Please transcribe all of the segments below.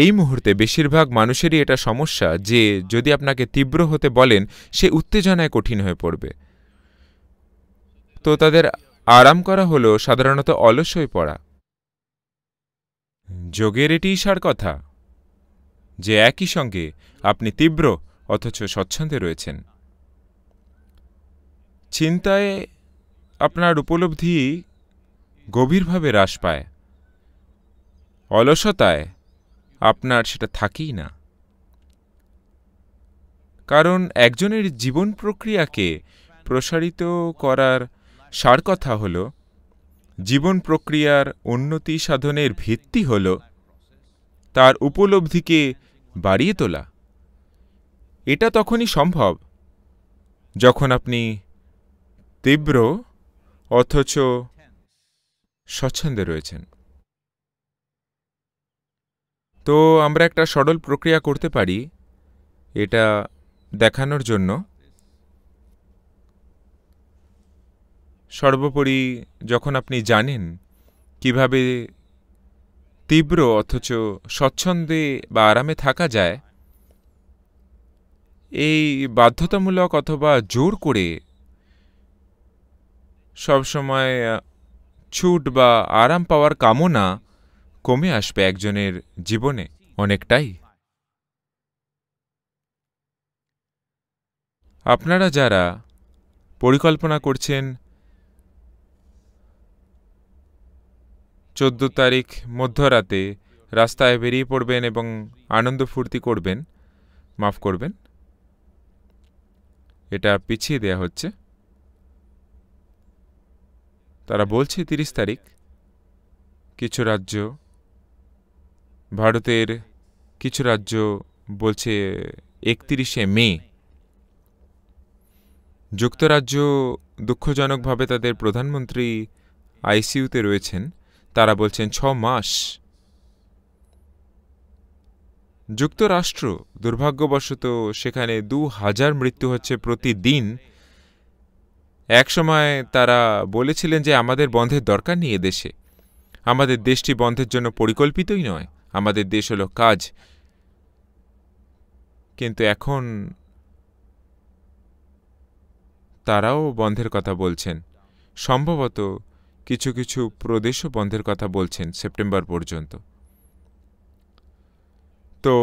এই মুহূর্তে বেশিরভাগ মানুষেরই এটা সমস্যা যে যদি আপনাকে তীব্র হতে বলেন সে উত্তেজনায় কঠিন হয়ে পড়বে তো তাদের আরাম করা হল সাধারণত অলস হয়ে পড়া যোগের এটি ইশার কথা যে একই সঙ্গে আপনি তীব্র অথচ স্বচ্ছন্দে রয়েছেন চিন্তায় আপনার উপলব্ধি গভীরভাবে হ্রাস পায় অলসতায় আপনার সেটা থাকেই না কারণ একজনের জীবন প্রক্রিয়াকে প্রসারিত করার সার কথা হল জীবন প্রক্রিয়ার উন্নতি সাধনের ভিত্তি হল তার উপলব্ধিকে বাড়িয়ে তোলা এটা তখনই সম্ভব যখন আপনি তীব্র অথচ স্বচ্ছন্দে রয়েছেন তো আমরা একটা সরল প্রক্রিয়া করতে পারি এটা দেখানোর জন্য সর্বোপরি যখন আপনি জানেন কিভাবে তীব্র অথচ স্বচ্ছন্দে বা আরামে থাকা যায় এই বাধ্যতামূলক অথবা জোর করে সবসময় ছুট বা আরাম পাওয়ার কামনা কমে আসবে একজনের জীবনে অনেকটাই আপনারা যারা পরিকল্পনা করছেন চোদ্দ তারিখ মধ্যরাতে রাস্তায় বেরিয়ে পড়বেন এবং আনন্দ ফুর্তি করবেন মাফ করবেন এটা পিছিয়ে দেয়া হচ্ছে তারা বলছে তিরিশ তারিখ কিছু রাজ্য ভারতের কিছু রাজ্য বলছে একত্রিশে মে যুক্তরাজ্য দুঃখজনকভাবে তাদের প্রধানমন্ত্রী আইসিইউতে রয়েছেন তারা বলছেন ছ মাস যুক্তরাষ্ট্র দুর্ভাগ্যবশত সেখানে দু হাজার মৃত্যু হচ্ছে প্রতিদিন একসময় তারা বলেছিলেন যে আমাদের বন্ধের দরকার নেই দেশে আমাদের দেশটি বন্ধের জন্য পরিকল্পিতই নয় আমাদের দেশ হলো কাজ কিন্তু এখন তারাও বন্ধের কথা বলছেন সম্ভবত কিছু কিছু প্রদেশও বন্ধের কথা বলছেন সেপ্টেম্বর পর্যন্ত তো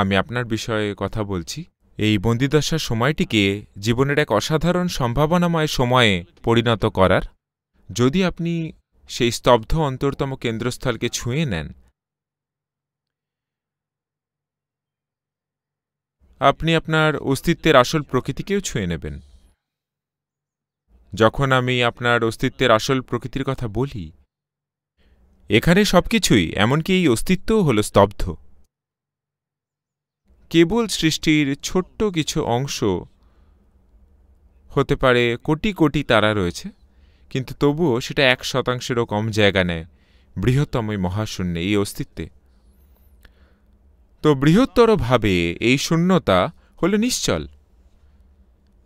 আমি আপনার বিষয়ে কথা বলছি এই বন্দিদশার সময়টিকে জীবনের এক অসাধারণ সম্ভাবনাময় সময়ে পরিণত করার যদি আপনি সেই স্তব্ধ অন্তরতম কেন্দ্রস্থলকে ছুঁয়ে নেন আপনি আপনার অস্তিত্বের আসল প্রকৃতিকেও ছুঁয়ে নেবেন যখন আমি আপনার অস্তিত্বের আসল প্রকৃতির কথা বলি এখানে সব কিছুই এমনকি এই অস্তিত্বও হল স্তব্ধ কেবল সৃষ্টির ছোট্ট কিছু অংশ হতে পারে কোটি কোটি তারা রয়েছে কিন্তু তবুও সেটা এক শতাংশেরও কম জায়গা নেয় বৃহত্তম মহাশূন্যে এই অস্তিত্বে তো বৃহত্তরভাবে এই শূন্যতা হল নিশ্চল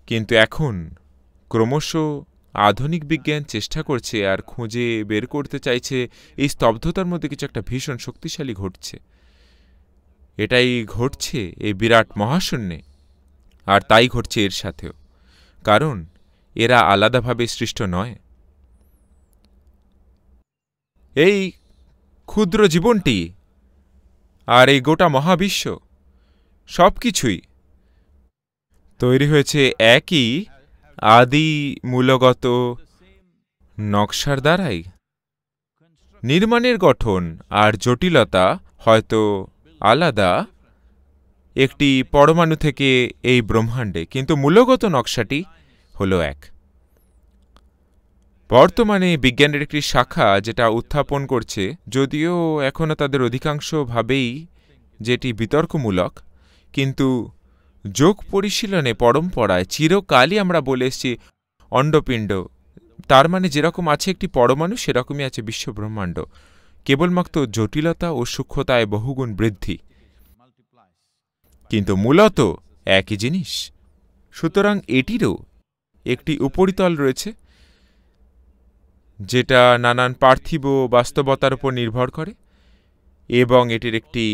কিন্তু এখন ক্রমশ আধুনিক বিজ্ঞান চেষ্টা করছে আর খুঁজে বের করতে চাইছে এই স্তব্ধতার মধ্যে কিছু একটা ভীষণ শক্তিশালী ঘটছে এটাই ঘটছে এই বিরাট মহাশূন্যে আর তাই ঘটছে এর সাথেও কারণ এরা আলাদাভাবে সৃষ্ট নয় এই ক্ষুদ্র জীবনটি আর এই গোটা মহাবিশ্ব সব কিছুই তৈরি হয়েছে একই আদি মূলগত নকশার দ্বারাই নির্মাণের গঠন আর জটিলতা হয়তো আলাদা একটি পরমাণু থেকে এই ব্রহ্মাণ্ডে কিন্তু মূলগত নকশাটি হলো এক বর্তমানে বিজ্ঞানের একটি শাখা যেটা উত্থাপন করছে যদিও এখনও তাদের অধিকাংশভাবেই যেটি বিতর্কমূলক কিন্তু যোগ পরিশীলনে পরম্পরায় চিরকালই আমরা বলে এসেছি অণ্ডপিণ্ড তার মানে যেরকম আছে একটি পরমাণু সেরকমই আছে বিশ্বব্রহ্মাণ্ড কেবলমাত্র জটিলতা ও সূক্ষ্মতায় বহুগুণ বৃদ্ধি কিন্তু মূলত একই জিনিস সুতরাং এটিরও একটি উপরিতল রয়েছে যেটা নানান পার্থিব বাস্তবতার উপর নির্ভর করে এবং এটির একটি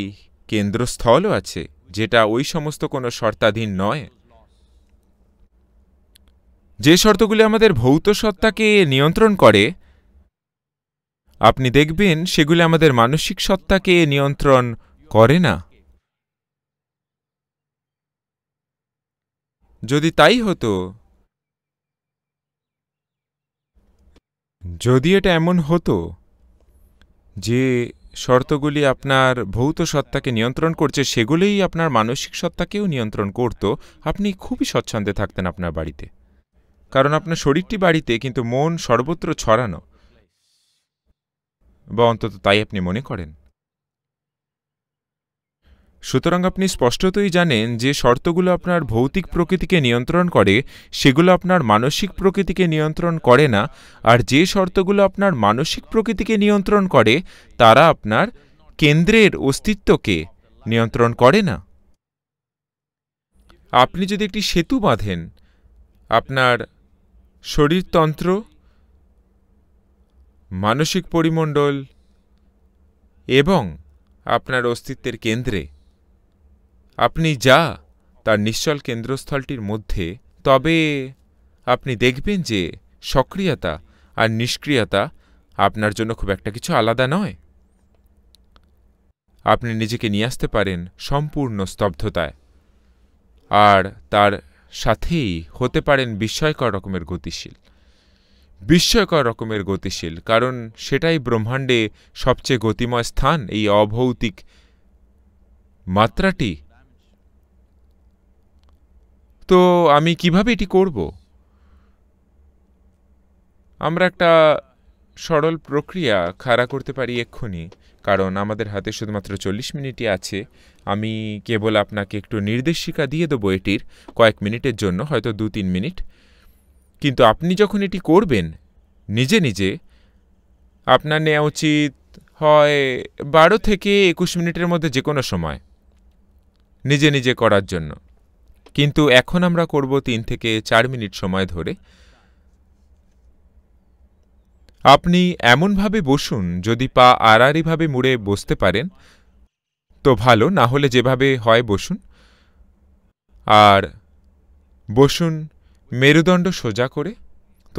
কেন্দ্রস্থলও আছে যেটা ওই সমস্ত কোনো শর্তাধীন নয় যে শর্তগুলি আমাদের ভৌত সত্তাকে নিয়ন্ত্রণ করে আপনি দেখবেন সেগুলি আমাদের মানসিক সত্তাকে নিয়ন্ত্রণ করে না যদি তাই হতো যদি এটা এমন হতো যে শর্তগুলি আপনার ভৌত সত্তাকে নিয়ন্ত্রণ করছে সেগুলোই আপনার মানসিক সত্তাকেও নিয়ন্ত্রণ করত আপনি খুবই স্বচ্ছন্দে থাকতেন আপনার বাড়িতে কারণ আপনার শরীরটি বাড়িতে কিন্তু মন সর্বত্র ছড়ানো বা অন্তত তাই আপনি মনে করেন সুতরাং আপনি স্পষ্টতই জানেন যে শর্তগুলো আপনার ভৌতিক প্রকৃতিকে নিয়ন্ত্রণ করে সেগুলো আপনার মানসিক প্রকৃতিকে নিয়ন্ত্রণ করে না আর যে শর্তগুলো আপনার মানসিক প্রকৃতিকে নিয়ন্ত্রণ করে তারা আপনার কেন্দ্রের অস্তিত্বকে নিয়ন্ত্রণ করে না আপনি যদি একটি সেতু বাঁধেন আপনার শরীরতন্ত্র মানসিক পরিমণ্ডল এবং আপনার অস্তিত্বের কেন্দ্রে আপনি যা তার নিশ্চল কেন্দ্রস্থলটির মধ্যে তবে আপনি দেখবেন যে সক্রিয়তা আর নিষ্ক্রিয়তা আপনার জন্য খুব একটা কিছু আলাদা নয় আপনি নিজেকে নিয়ে আসতে পারেন সম্পূর্ণ স্তব্ধতায় আর তার সাথেই হতে পারেন বিস্ময়কর রকমের গতিশীল বিস্ময়কর রকমের গতিশীল কারণ সেটাই ব্রহ্মাণ্ডে সবচেয়ে গতিময় স্থান এই অভৌতিক মাত্রাটি তো আমি কিভাবে এটি করব আমরা একটা সরল প্রক্রিয়া খাড়া করতে পারি এক্ষুনি কারণ আমাদের হাতে শুধুমাত্র চল্লিশ মিনিটই আছে আমি কেবল আপনাকে একটু নির্দেশিকা দিয়ে দেবো এটির কয়েক মিনিটের জন্য হয়তো দু তিন মিনিট কিন্তু আপনি যখন এটি করবেন নিজে নিজে আপনার নেওয়া উচিত হয় বারো থেকে একুশ মিনিটের মধ্যে যে কোনো সময় নিজে নিজে করার জন্য কিন্তু এখন আমরা করব তিন থেকে চার মিনিট সময় ধরে আপনি এমনভাবে বসুন যদি পা আড়াআড়িভাবে মুড়ে বসতে পারেন তো ভালো না হলে যেভাবে হয় বসুন আর বসুন মেরুদণ্ড সোজা করে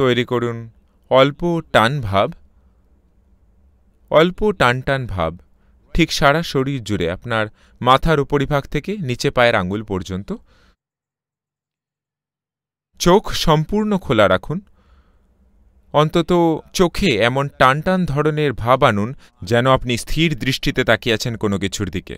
তৈরি করুন অল্প টান ভাব অল্প টান টান ভাব ঠিক সারা শরীর জুড়ে আপনার মাথার উপরিভাগ থেকে নিচে পায়ের আঙুল পর্যন্ত চোখ সম্পূর্ণ খোলা রাখুন অন্তত চোখে এমন টান টান ধরনের ভাব আনুন যেন আপনি স্থির দৃষ্টিতে তাকিয়েছেন কোনো কিছুর দিকে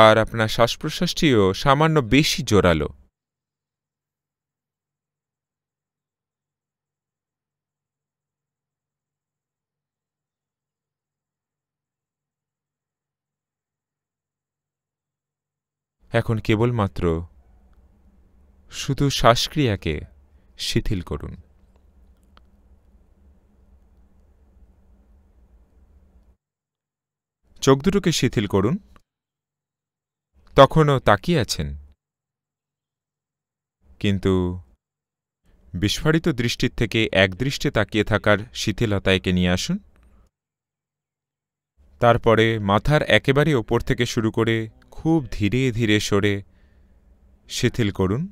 আর আপনার শ্বাস প্রশ্বাসটিও সামান্য বেশি জোরালো এখন কেবলমাত্র শুধু শ্বাসক্রিয়াকে শিথিল করুন চোখ দুটোকে শিথিল করুন তখনও তাকিয়ে আছেন কিন্তু বিস্ফারিত দৃষ্টির থেকে একদৃষ্টে তাকিয়ে থাকার শিথিলতা একে নিয়ে আসুন তারপরে মাথার একেবারে ওপর থেকে শুরু করে খুব ধীরে ধীরে সরে শিথিল করুন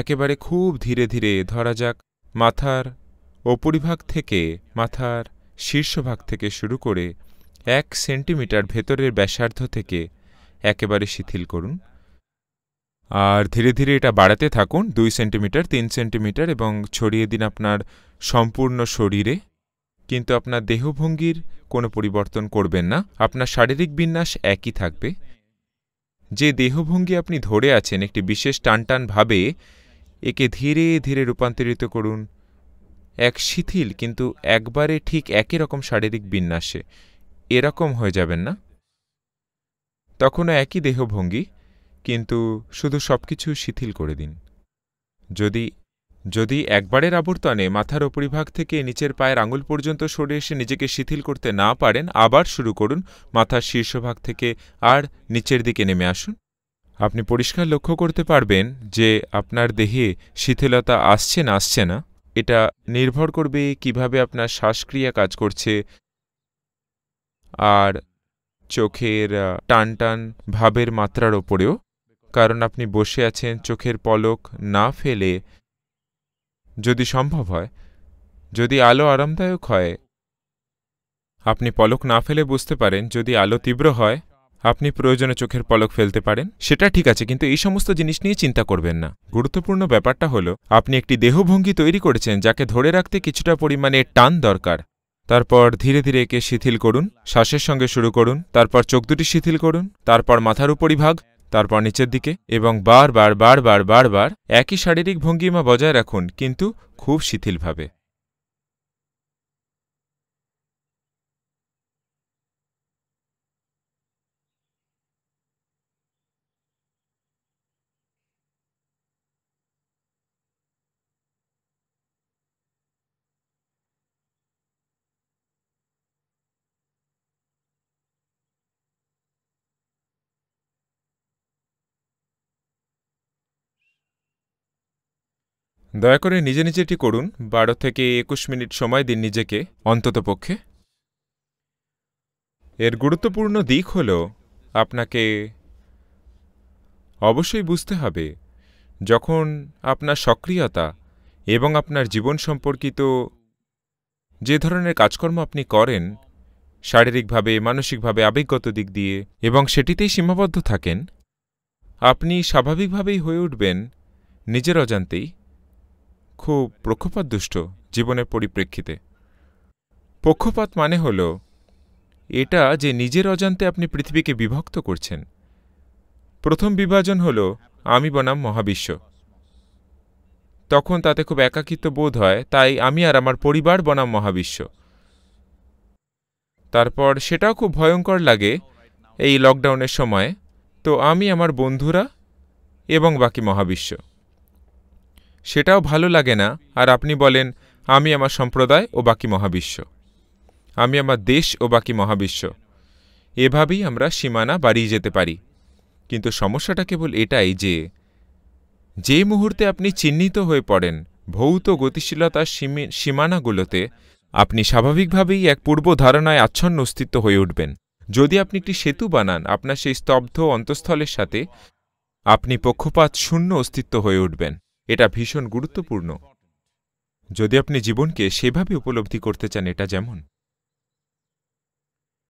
একেবারে খুব ধীরে ধীরে ধরা যাক মাথার অপরিভাগ থেকে মাথার শীর্ষভাগ থেকে শুরু করে এক সেন্টিমিটার ভেতরের ব্যাসার্ধ থেকে একেবারে শিথিল করুন আর ধীরে ধীরে এটা বাড়াতে থাকুন দুই সেন্টিমিটার তিন সেন্টিমিটার এবং ছড়িয়ে দিন আপনার সম্পূর্ণ শরীরে কিন্তু আপনার দেহভঙ্গির কোনো পরিবর্তন করবেন না আপনার শারীরিক বিন্যাস একই থাকবে যে দেহভঙ্গি আপনি ধরে আছেন একটি বিশেষ টানটানভাবে একে ধীরে ধীরে রূপান্তরিত করুন এক শিথিল কিন্তু একবারে ঠিক একই রকম শারীরিক বিন্যাসে এরকম হয়ে যাবেন না তখনও একই দেহভঙ্গি কিন্তু শুধু সব কিছু শিথিল করে দিন যদি যদি একবারের আবর্তনে মাথার উপরিভাগ থেকে নিচের পায়ের আঙুল পর্যন্ত সরে এসে নিজেকে শিথিল করতে না পারেন আবার শুরু করুন মাথার শীর্ষভাগ থেকে আর নিচের দিকে নেমে আসুন আপনি পরিষ্কার লক্ষ্য করতে পারবেন যে আপনার দেহে শিথিলতা আসছে না আসছে না এটা নির্ভর করবে কিভাবে আপনার শ্বাসক্রিয়া কাজ করছে আর চোখের টান টান ভাবের মাত্রার ওপরেও কারণ আপনি বসে আছেন চোখের পলক না ফেলে যদি সম্ভব হয় যদি আলো আরামদায়ক হয় আপনি পলক না ফেলে বুঝতে পারেন যদি আলো তীব্র হয় আপনি প্রয়োজনে চোখের পলক ফেলতে পারেন সেটা ঠিক আছে কিন্তু এই সমস্ত জিনিস নিয়ে চিন্তা করবেন না গুরুত্বপূর্ণ ব্যাপারটা হলো আপনি একটি দেহভঙ্গি তৈরি করেছেন যাকে ধরে রাখতে কিছুটা পরিমাণে টান দরকার তারপর ধীরে ধীরে একে শিথিল করুন শ্বাসের সঙ্গে শুরু করুন তারপর চোখ দুটি শিথিল করুন তারপর মাথার উপরিভাগ তারপর নিচের দিকে এবং বারবার বারবার বারবার একই শারীরিক ভঙ্গিমা বজায় রাখুন কিন্তু খুব শিথিলভাবে দয়া করে নিজে নিজেটি করুন বারো থেকে একুশ মিনিট সময় দিন নিজেকে অন্ততপক্ষে এর গুরুত্বপূর্ণ দিক হল আপনাকে অবশ্যই বুঝতে হবে যখন আপনার সক্রিয়তা এবং আপনার জীবন সম্পর্কিত যে ধরনের কাজকর্ম আপনি করেন শারীরিকভাবে মানসিকভাবে আবেগগত দিক দিয়ে এবং সেটিতেই সীমাবদ্ধ থাকেন আপনি স্বাভাবিকভাবেই হয়ে উঠবেন নিজের অজান্তেই খুব পক্ষপাতদুষ্ট জীবনের পরিপ্রেক্ষিতে পক্ষপাত মানে হল এটা যে নিজের অজান্তে আপনি পৃথিবীকে বিভক্ত করছেন প্রথম বিভাজন হল আমি বনাম মহাবিশ্ব তখন তাতে খুব একাকিত্ব বোধ হয় তাই আমি আর আমার পরিবার বনাম মহাবিশ্ব তারপর সেটাও খুব ভয়ঙ্কর লাগে এই লকডাউনের সময় তো আমি আমার বন্ধুরা এবং বাকি মহাবিশ্ব সেটাও ভালো লাগে না আর আপনি বলেন আমি আমার সম্প্রদায় ও বাকি মহাবিশ্ব আমি আমার দেশ ও বাকি মহাবিশ্ব এভাবেই আমরা সীমানা বাড়িয়ে যেতে পারি কিন্তু সমস্যাটা কেবল এটাই যে যে মুহূর্তে আপনি চিহ্নিত হয়ে পড়েন ভৌত গতিশীলতার সীমানাগুলোতে আপনি স্বাভাবিকভাবেই এক পূর্ব ধারণায় আচ্ছন্ন অস্তিত্ব হয়ে উঠবেন যদি আপনি একটি সেতু বানান আপনার সেই স্তব্ধ অন্তঃস্থলের সাথে আপনি পক্ষপাত শূন্য অস্তিত্ব হয়ে উঠবেন এটা ভীষণ গুরুত্বপূর্ণ যদি আপনি জীবনকে সেভাবে উপলব্ধি করতে চান এটা যেমন